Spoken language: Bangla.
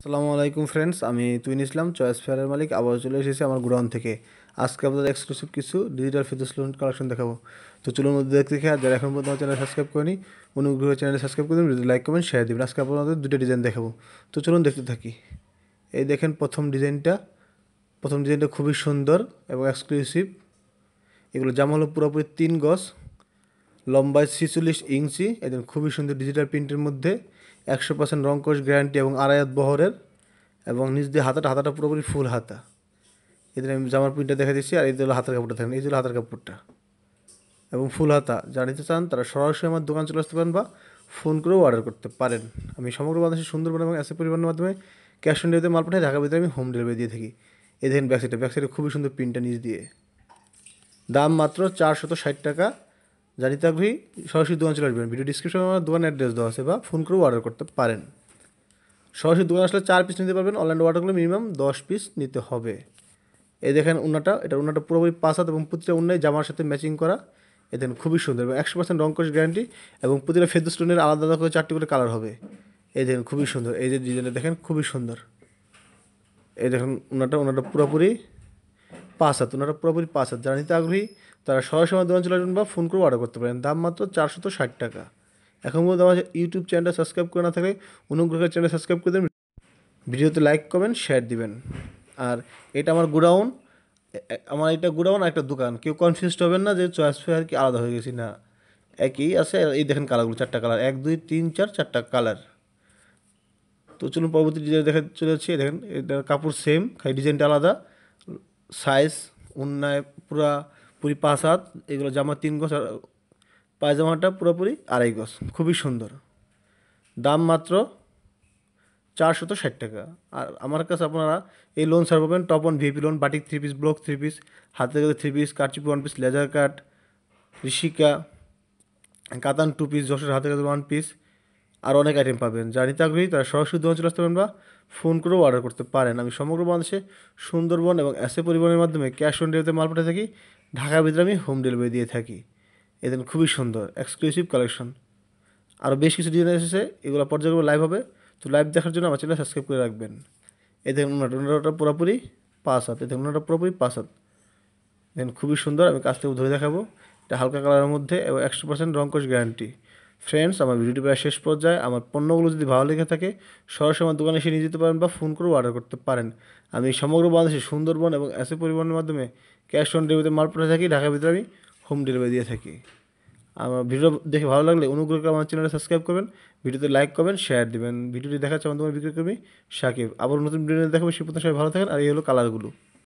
আসসালামু আলাইকুম ফ্রেন্ডস আমি তুইন ইসলাম চয়েস ফেয়ারের মালিক আবার চলে এসেছি আমার গ্রাউন্ড থেকে আজকে আপনাদের এক্সক্লুসিভ কিছু ডিজিটাল ফিচার্স লোন কালেকশন দেখাবো তো চলুন দেখতে দেখে আর যারা এখন পর্যন্ত আমার চ্যানেল সাবস্ক্রাইব করেনি অনুগ্রহ চ্যানেল সাবস্ক্রাইব করে দিন লাইক করবেন শেয়ার দেবেন আজকে আপনাদের দুটো ডিজাইন দেখাবো তো চলুন দেখতে থাকি এই দেখেন প্রথম ডিজাইনটা প্রথম ডিজাইনটা খুবই সুন্দর এবং এক্সক্লুসিভ এগুলো জামা হলো পুরোপুরি তিন গজ লম্বায় ছিচল্লিশ ইঞ্চি একদম খুবই সুন্দর ডিজিটাল প্রিন্টের মধ্যে একশো পার্সেন্ট রংকশ গ্যারান্টি এবং আড়াই বহরের এবং নিজ দিয়ে হাতাটা হাতাটা পুরোপুরি ফুল হাতা এদের আমি জামার প্রিন্টটা দেখা দিচ্ছি আর এদের দিল হাতের কাপড়টা থাকেন এই দিল হাতের কাপড়টা এবং ফুল হাতা যারা নিতে চান তারা সরাসরি আমার দোকান চলে আসতে পারেন বা ফোন করেও অর্ডার করতে পারেন আমি সমগ্র বাংলাদেশের সুন্দরবন এবং অ্যাসে পরিবহনের মাধ্যমে ক্যাশ অন ডেলিভারিতে মাল পাঠাই ঢাকা ভিতরে আমি হোম ডেলিভারি দিয়ে থাকি এদের দেখেন ব্যাকসাইডে খুবই সুন্দর প্রিন্টটা নিজ দিয়ে দাম মাত্র চারশত ষাট টাকা জানিতে আগ্রহী সরাসরি দোকান চলে আসবেন ভিডিও ডিসক্রিপশনে আমার দোকান অ্যাড্রেস দেওয়া আছে বা ফোন করেও অর্ডার করতে পারেন সরাসরি দোকান আসলে চার পিস নিতে পারবেন অনলাইন অর্ডারগুলো মিনিমাম দশ পিস নিতে হবে এই দেখেন উন্নাটা এটা উন্নাটা পুরোপুরি হাত এবং প্রতিটা উন্নয় জামার সাথে ম্যাচিং করা এ দেখেন খুবই সুন্দর এবং একশো পার্সেন্ট রং কোশ গ্যারান্টি এবং প্রতিটা ফেদ স্টোনের আলাদা আলাদা করে চারটি করে কালার হবে এই দেখেন খুবই সুন্দর এই যে ডিজাইনটা দেখেন খুবই সুন্দর এই দেখেন ওনাটা ওনাটা পুরোপুরি পাঁচ হাত ওনারা পুরোপুরি পাঁচ হাত যারা নিতে আগ্রহী তারা সরাসরি দোকান চলে আসবেন বা ফোন করে অর্ডার করতে পারেন দাম মাত্র চারশত ষাট টাকা এখন বলতে আমার ইউটিউব চ্যানেলটা সাবস্ক্রাইব করে না থাকলে অনুগ্রহ করে চ্যানেল সাবস্ক্রাইব করে দেবেন ভিডিওতে লাইক করবেন শেয়ার দিবেন আর এটা আমার গোডাউন আমার এটা গোডাউন আর একটা দোকান কেউ কনফিউজড হবেন না যে চয়েস ফেয়ার কি আলাদা হয়ে গেছি না একই আছে এই দেখেন কালারগুলো চারটা কালার এক দুই তিন চার চারটা কালার তো চলুন পরবর্তী ডিজাইন দেখা চলে যাচ্ছে দেখেন এটা কাপড় সেম খালি ডিজাইনটা আলাদা সাইজ অন্যায় পুরা পুরি পাঁচ হাত এগুলো জামা তিন গছ আর পায়জামাটা পুরোপুরি আড়াই গছ খুবই সুন্দর দাম মাত্র চারশত ষাট টাকা আর আমার কাছে আপনারা এই লোন সার পাবেন top on VP loan batik three piece block three piece হাতে গেলে থ্রি পিস কারচুপি one piece laser cut Rishika কাতান টু পিস যশোর হাতে গেলে ওয়ান পিস আর অনেক আইটেম পাবেন যা নিতে আগ্রহী তারা সরাসরি দোকান চলে আসতে পারেন বা ফোন করেও অর্ডার করতে পারেন আমি সমগ্র বাংলাদেশে সুন্দরবন এবং অ্যাসে পরিবহনের মাধ্যমে ক্যাশ অন ডেলিভারিতে মাল পাঠিয়ে থাকি ঢাকা ভিতরে আমি হোম ডেলিভারি দিয়ে থাকি এদিন খুবই সুন্দর এক্সক্লুসিভ কালেকশন আরও বেশ কিছু ডিজাইন এসেছে এগুলো পর্যায়ক্রমে লাইভ হবে তো লাইভ দেখার জন্য আমার চ্যানেল সাবস্ক্রাইব করে রাখবেন এ দেখুন ওনাটা পুরোপুরি পাস হাত এ দেখুন পুরোপুরি পাস হাত দেখুন খুবই সুন্দর আমি কাছ থেকে ধরে দেখাবো এটা হালকা কালারের মধ্যে এবং একশো পার্সেন্ট রং গ্যারান্টি ফ্রেন্ডস আমার ভিডিওটি প্রায় শেষ পর্যায়ে আমার পণ্যগুলো যদি ভালো লেগে থাকে সরাসরি আমার দোকানে এসে নিয়ে যেতে পারেন বা ফোন করেও অর্ডার করতে পারেন আমি সমগ্র বাংলাদেশে সুন্দরবন এবং এসে পরিবহনের মাধ্যমে ক্যাশ অন ডেলিভারিতে মাল পড়ে থাকি ঢাকার ভিতরে আমি হোম ডেলিভারি দিয়ে থাকি আমার ভিডিও দেখে ভালো লাগলে অনুগ্রহ করে আমার চ্যানেলটা সাবস্ক্রাইব করবেন ভিডিওতে লাইক করবেন শেয়ার দেবেন ভিডিওটি দেখাচ্ছে আমার তোমার বিক্রি করবি সাকিব আবার নতুন ভিডিও দেখাবো সেই পর্যন্ত সবাই ভালো থাকেন আর এই হলো কালারগুলো